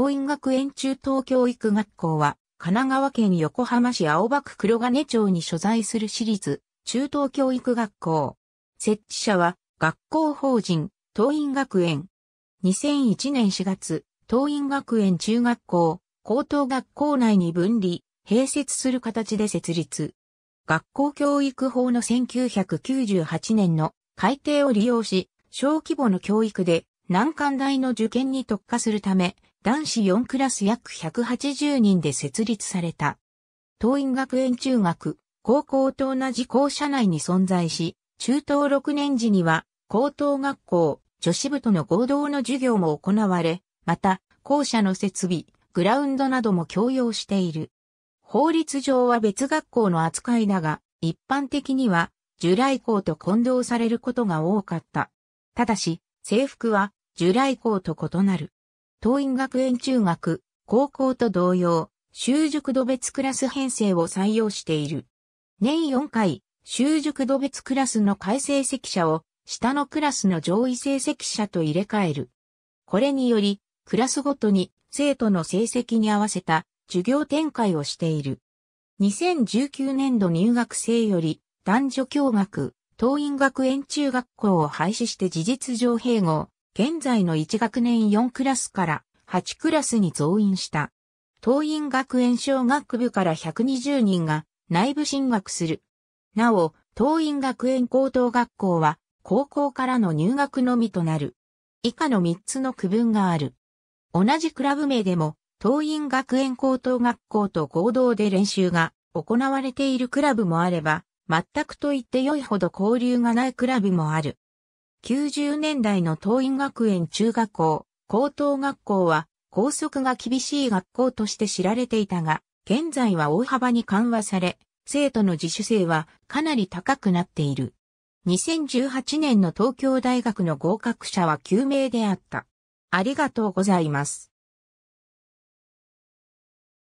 桐蔭学園中等教育学校は、神奈川県横浜市青葉区黒金町に所在する私立中等教育学校。設置者は、学校法人、桐蔭学園。2001年4月、桐蔭学園中学校、高等学校内に分離、併設する形で設立。学校教育法の1998年の改定を利用し、小規模の教育で難関大の受験に特化するため、男子4クラス約180人で設立された。当院学園中学、高校と同じ校舎内に存在し、中等6年時には、高等学校、女子部との合同の授業も行われ、また、校舎の設備、グラウンドなども共用している。法律上は別学校の扱いだが、一般的には、従来校と混同されることが多かった。ただし、制服は従来校と異なる。東院学園中学、高校と同様、習熟度別クラス編成を採用している。年4回、習熟度別クラスの改成席者を、下のクラスの上位成績者と入れ替える。これにより、クラスごとに生徒の成績に合わせた授業展開をしている。2019年度入学生より男女共学、東院学園中学校を廃止して事実上併合、現在の1学年4クラスから8クラスに増員した。桐院学園小学部から120人が内部進学する。なお、桐院学園高等学校は高校からの入学のみとなる。以下の3つの区分がある。同じクラブ名でも、桐院学園高等学校と合同で練習が行われているクラブもあれば、全くと言って良いほど交流がないクラブもある。90年代の桐蔭学園中学校、高等学校は校則が厳しい学校として知られていたが、現在は大幅に緩和され、生徒の自主性はかなり高くなっている。2018年の東京大学の合格者は9名であった。ありがとうございます。